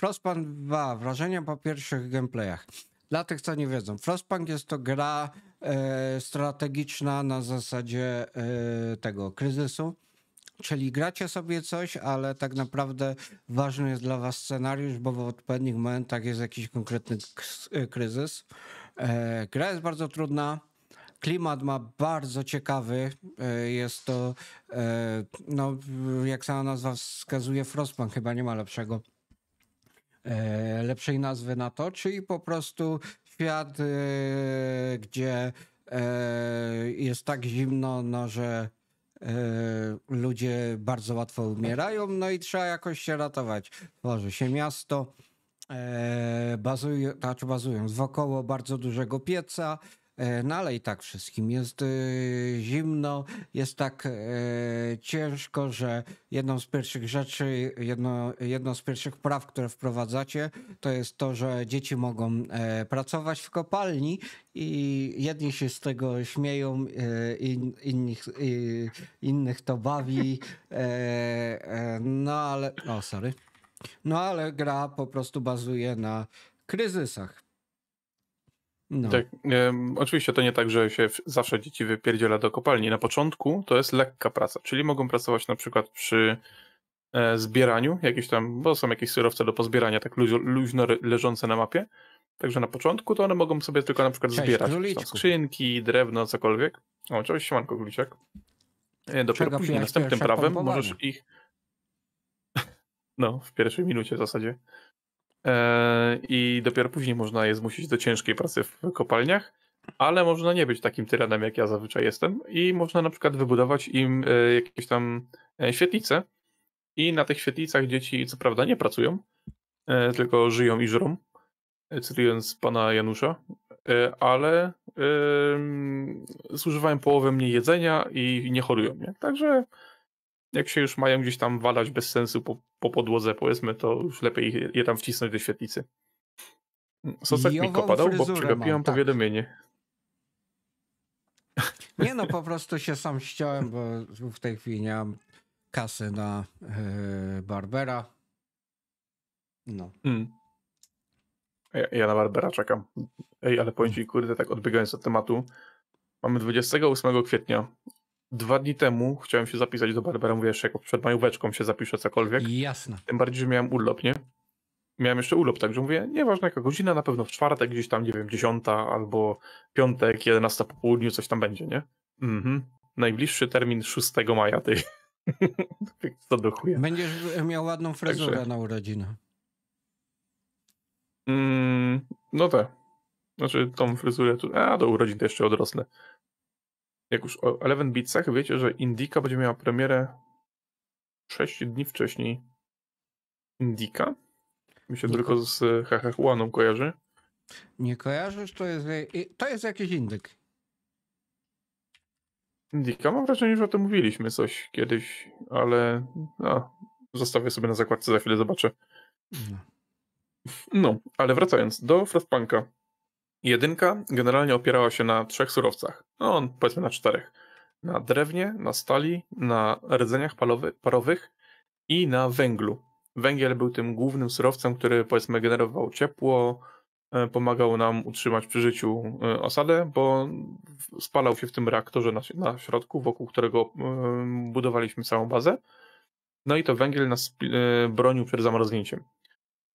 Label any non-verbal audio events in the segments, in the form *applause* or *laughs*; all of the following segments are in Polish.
Frostpunk 2. Wrażenia po pierwszych gameplayach. Dla tych, co nie wiedzą, Frostpunk jest to gra e, strategiczna na zasadzie e, tego kryzysu. Czyli gracie sobie coś, ale tak naprawdę ważny jest dla was scenariusz, bo w odpowiednich momentach jest jakiś konkretny e, kryzys. E, gra jest bardzo trudna. Klimat ma bardzo ciekawy. E, jest to, e, no, jak sama nazwa wskazuje, Frostpunk, chyba nie ma lepszego E, lepszej nazwy na to, czyli po prostu świat, e, gdzie e, jest tak zimno, no, że ludzie bardzo łatwo umierają, no i trzeba jakoś się ratować. Tworzy się miasto, bazują, znaczy bazując wokoło bardzo dużego pieca, E, no ale i tak wszystkim jest e, zimno, jest tak e, ciężko, że jedną z pierwszych rzeczy, jedno, jedno z pierwszych praw, które wprowadzacie, to jest to, że dzieci mogą pracować w kopalni i jedni się z tego śmieją, in, innych, innych to bawi. No ale, o sorry. No ale gra po prostu bazuje na kryzysach. No. Tak, um, oczywiście to nie tak, że się zawsze dzieci wypierdziela do kopalni. Na początku to jest lekka praca, czyli mogą pracować na przykład przy e, zbieraniu jakichś tam, bo są jakieś surowce do pozbierania, tak luźno, luźno leżące na mapie. Także na początku to one mogą sobie tylko na przykład Cześć, zbierać skrzynki, drewno, cokolwiek. O, czegoś siemanko, Gluciak. E, dopiero Czego później, następnym prawem możesz ich... *laughs* No, w pierwszej minucie w zasadzie. E, i dopiero później można je zmusić do ciężkiej pracy w kopalniach, ale można nie być takim tyranem, jak ja zazwyczaj jestem i można na przykład wybudować im e, jakieś tam e, świetlice i na tych świetlicach dzieci co prawda nie pracują, tylko żyją i żrą, cytując pana Janusza, ale zużywają połowę mniej jedzenia i nie chorują. Nie? Także jak się już mają gdzieś tam walać bez sensu po po podłodze, powiedzmy, to już lepiej je tam wcisnąć do świetlicy. Mm, Sosek Jową mi kopadał, bo przegapiłem tak. powiadomienie. Nie no, po prostu się sam ściąłem, bo w tej chwili nie mam kasy na yy, Barbera. No. Mm. Ja, ja, na Barbera czekam. Ej, ale powiem ci, kurde, tak odbiegając od tematu. Mamy 28 kwietnia dwa dni temu chciałem się zapisać do Barbera, mówię jeszcze, jak przed majóweczką się zapiszę cokolwiek. Jasne. Tym bardziej, że miałem urlop, nie? Miałem jeszcze urlop, także mówię, nieważne jaka godzina, na pewno w czwartek gdzieś tam, nie wiem, dziesiąta albo piątek, jedenasta po południu, coś tam będzie, nie? Mhm. Najbliższy termin 6 maja, ty. *laughs* Co do chuja. Będziesz miał ładną fryzurę także... na urodziny. Mm, no te. Tak. Znaczy tą fryzurę, tu... a do urodzin to jeszcze odrosnę jak już o 11 Bitsach wiecie, że Indika będzie miała premierę 6 dni wcześniej. Indika? Mi się nie tylko ko- z Hahahuaną kojarzy. Nie kojarzysz? To jest, e, to jest jakiś indyk. Indika? Mam wrażenie, że o tym mówiliśmy coś kiedyś, ale no, zostawię sobie na zakładce, za chwilę zobaczę. No, no ale wracając do Frostpunka. Jedynka generalnie opierała się na trzech surowcach. No, powiedzmy na czterech. Na drewnie, na stali, na rdzeniach palowy, parowych i na węglu. Węgiel był tym głównym surowcem, który powiedzmy generował ciepło, e, pomagał nam utrzymać przy życiu e, osadę, bo spalał się w tym reaktorze na, na środku, wokół którego e, budowaliśmy całą bazę. No i to węgiel nas bronił przed zamarznięciem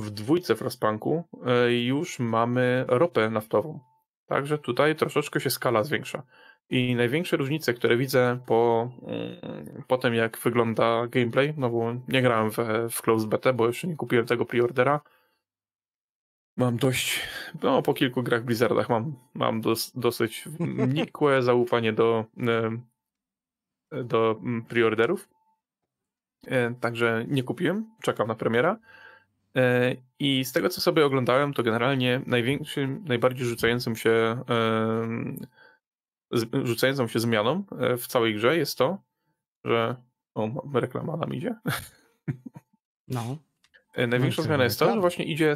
w dwójce Frostpunku e, już mamy ropę naftową. Także tutaj troszeczkę się skala zwiększa. I największe różnice, które widzę po, mm, po tym, jak wygląda gameplay, no bo nie grałem w, w Close Beta, bo jeszcze nie kupiłem tego preordera. Mam dość, no po kilku grach w Blizzardach mam, mam dos, dosyć *laughs* nikłe zaufanie do, e, do mm, preorderów. E, także nie kupiłem, czekam na premiera. E, I z tego, co sobie oglądałem, to generalnie największym, najbardziej rzucającym się, rzucającą się zmianą e, w całej grze jest to, że. O, reklama nam idzie. *laughs* No. E, Największa no, zmiana no jest to, że właśnie idzie.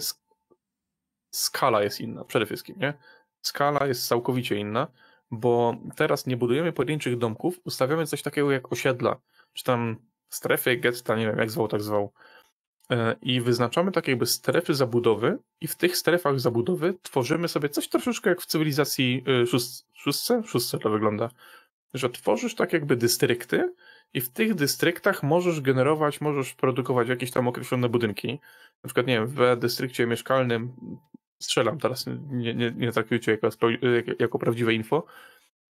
Skala jest inna, przede wszystkim, nie? Skala jest całkowicie inna, bo teraz nie budujemy pojedynczych domków, ustawiamy coś takiego jak osiedla, czy tam strefy getta, nie wiem jak zwał, tak zwał. E, i wyznaczamy takie jakby strefy zabudowy i w tych strefach zabudowy tworzymy sobie coś troszeczkę jak w cywilizacji e, szóst, szóstce, szóstce to wygląda, że tworzysz tak jakby dystrykty i w tych dystryktach możesz generować, możesz produkować jakieś tam określone budynki. Na przykład, nie wiem, w dystrykcie mieszkalnym, strzelam teraz, nie, nie, nie traktujcie jako, jako prawdziwe info,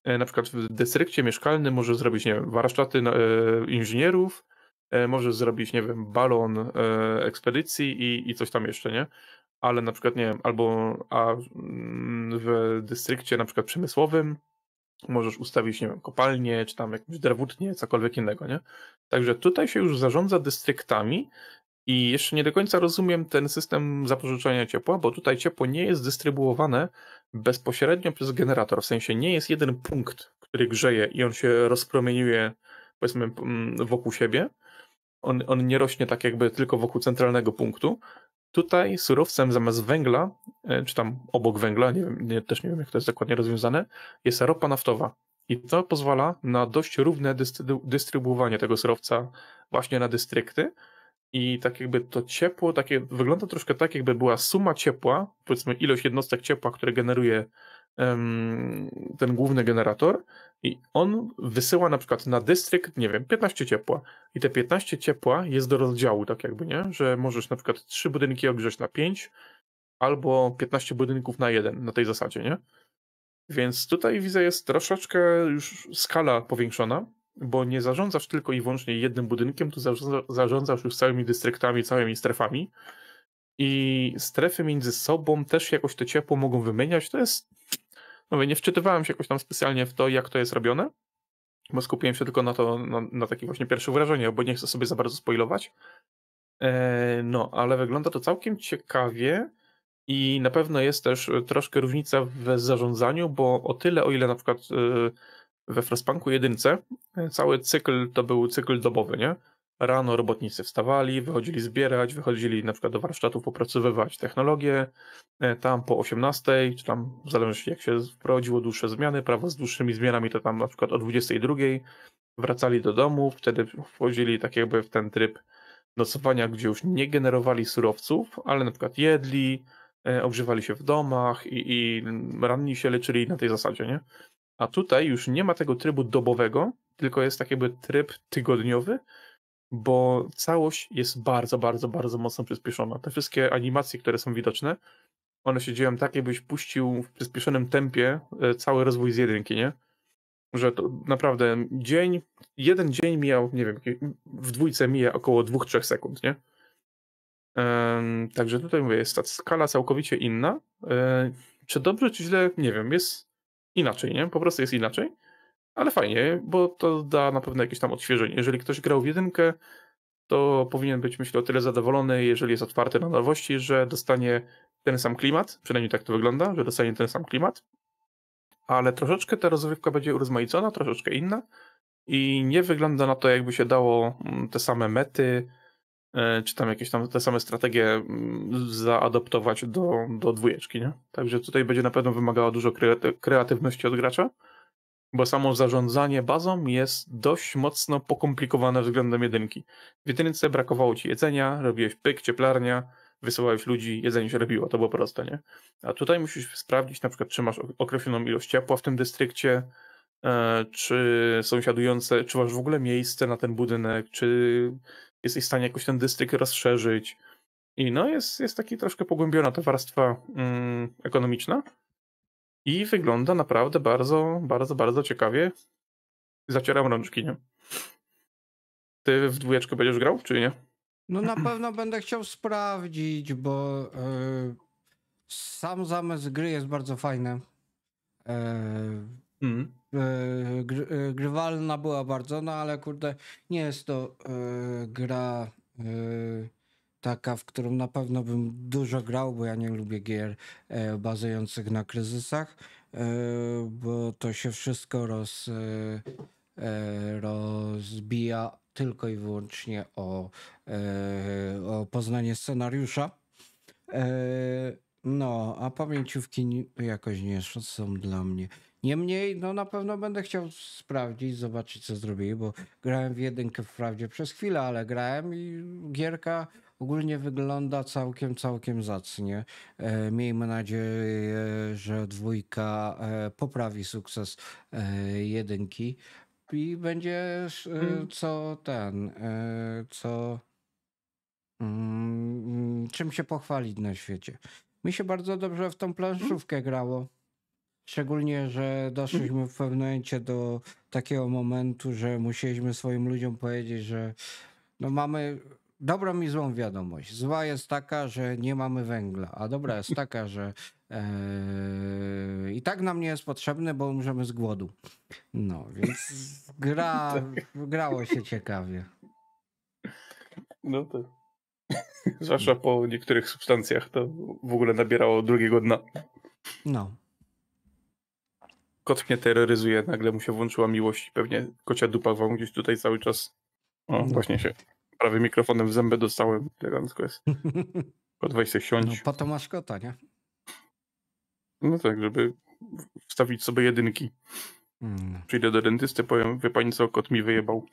e, na przykład w dystrykcie mieszkalnym możesz zrobić, nie wiem, warsztaty inżynierów, E, możesz zrobić, nie wiem, balon e, ekspedycji i, i coś tam jeszcze, nie? Ale na przykład, nie wiem, albo a mm, w dystrykcie na przykład przemysłowym możesz ustawić, nie wiem, kopalnię, czy tam jakąś drewutnię, cokolwiek innego, nie? Także tutaj się już zarządza dystryktami i jeszcze nie do końca rozumiem ten system zapożyczania ciepła, bo tutaj ciepło nie jest dystrybuowane bezpośrednio przez generator, w sensie nie jest jeden punkt, który grzeje i on się rozpromieniuje powiedzmy mm, wokół siebie, on, on nie rośnie tak jakby tylko wokół centralnego punktu. Tutaj surowcem zamiast węgla, e, czy tam obok węgla, nie wiem, nie, też nie wiem jak to jest dokładnie rozwiązane, jest ropa naftowa. I to pozwala na dość równe dystrybuowanie tego surowca właśnie na dystrykty. I tak jakby to ciepło, takie, wygląda troszkę tak, jakby była suma ciepła, powiedzmy ilość jednostek ciepła, które generuje ten główny generator i on wysyła na przykład na dystrykt, nie wiem, 15 ciepła i te 15 ciepła jest do rozdziału, tak jakby, nie? Że możesz na przykład 3 budynki ogrzeć na 5 albo 15 budynków na 1 na tej zasadzie, nie? Więc tutaj widzę jest troszeczkę już skala powiększona, bo nie zarządzasz tylko i wyłącznie jednym budynkiem, tu zarządzasz już całymi dystryktami, całymi strefami i strefy między sobą też jakoś to ciepło mogą wymieniać, to jest Mówię, nie wczytywałem się jakoś tam specjalnie w to, jak to jest robione, bo skupiłem się tylko na to, na, na takie właśnie pierwsze wrażenie, bo nie chcę sobie za bardzo spoilować. E, no, ale wygląda to całkiem ciekawie i na pewno jest też e, troszkę różnica w zarządzaniu, bo o tyle, o ile na przykład e, we Frostpunku jedynce cały cykl to był cykl dobowy, nie? Rano robotnicy wstawali, wychodzili zbierać, wychodzili na przykład do warsztatów popracowywać technologię. E, tam po 18, czy tam w zależności jak się wprowadziło dłuższe zmiany, prawo z dłuższymi zmianami to tam na przykład o 22 wracali do domu, wtedy wchodzili tak jakby w ten tryb nocowania, gdzie już nie generowali surowców, ale na przykład jedli, e, ogrzewali się w domach i, i ranni się leczyli na tej zasadzie, nie? A tutaj już nie ma tego trybu dobowego, tylko jest tak jakby tryb tygodniowy, bo całość jest bardzo, bardzo, bardzo mocno przyspieszona. Te wszystkie animacje, które są widoczne, one się dzieją tak, jakbyś puścił w przyspieszonym tempie e, cały rozwój z jedynki, nie? Że to naprawdę dzień, jeden dzień mijał, nie wiem, w dwójce mija około 2-3 sekund, nie? także tutaj mówię, jest ta skala całkowicie inna. E, czy dobrze, czy źle, nie wiem, jest inaczej, nie? Po prostu jest inaczej. Ale fajnie, bo to da na pewno jakieś tam odświeżenie. Jeżeli ktoś grał w jedynkę, to powinien być, myślę, o tyle zadowolony, jeżeli jest otwarty na nowości, że dostanie ten sam klimat, przynajmniej tak to wygląda, że dostanie ten sam klimat, ale troszeczkę ta rozrywka będzie urozmaicona, troszeczkę inna i nie wygląda na to, jakby się dało mm, te same mety, e, czy tam jakieś tam te same strategie mm, zaadoptować do, do dwójeczki, nie? Także tutaj będzie na pewno wymagało dużo kreatywności od gracza, bo samo zarządzanie bazą jest dość mocno pokomplikowane względem jedynki. W jedynce brakowało ci jedzenia, robiłeś pyk, cieplarnia, wysyłałeś ludzi, jedzenie się robiło, to było proste, nie? A tutaj musisz sprawdzić na przykład, czy masz określoną ilość ciepła w tym dystrykcie, e, czy sąsiadujące, czy masz w ogóle miejsce na ten budynek, czy jesteś w stanie jakoś ten dystrykt rozszerzyć. I no jest, jest taki troszkę pogłębiona ta warstwa mm, ekonomiczna, i wygląda naprawdę bardzo, bardzo, bardzo ciekawie. Zacieram rączki, nie? Ty w dwójeczkę będziesz grał, czy nie? No na *clears throat* pewno będę chciał sprawdzić, bo yy, sam zamysł gry jest bardzo fajny. Yy, mm. yy, grywalna była bardzo, no ale kurde, nie jest to gra taka, w którą na pewno bym dużo grał, bo ja nie lubię gier e, bazujących na kryzysach, e, bo to się wszystko roz, e, e rozbija tylko i wyłącznie o, e, o poznanie scenariusza. E, no, a pamięciówki jakoś nie są dla mnie. Niemniej, no na pewno będę chciał sprawdzić, zobaczyć co zrobili, bo grałem w jedynkę wprawdzie przez chwilę, ale grałem i gierka ogólnie wygląda całkiem, całkiem zacnie. E, miejmy nadzieję, że dwójka e, poprawi sukces e, jedynki i będzie mm. co ten, co mm, czym się pochwalić na świecie. Mi się bardzo dobrze w tą planszówkę grało. Szczególnie, że doszliśmy w pewnym momencie do takiego momentu, że musieliśmy swoim ludziom powiedzieć, że no mamy dobrą i złą wiadomość. Zła jest taka, że nie mamy węgla, a dobra jest *laughs* taka, że e, i tak nam nie jest potrzebny, bo umrzemy z głodu. No, więc gra, *laughs* grało się ciekawie. No to. *laughs* Zwłaszcza po niektórych substancjach to w ogóle nabierało drugiego dna. No. Kot mnie terroryzuje, nagle mu się włączyła miłość. Pewnie kocia dupa wam gdzieś tutaj cały czas. O, no. właśnie się prawie mikrofonem w zęby dostałem. Elegancko jest. Kot weź siądź. No po to masz kota, nie? No tak, żeby wstawić sobie jedynki. Hmm. Przyjdę do dentysty, powiem, wie pani co, kot mi wyjebał.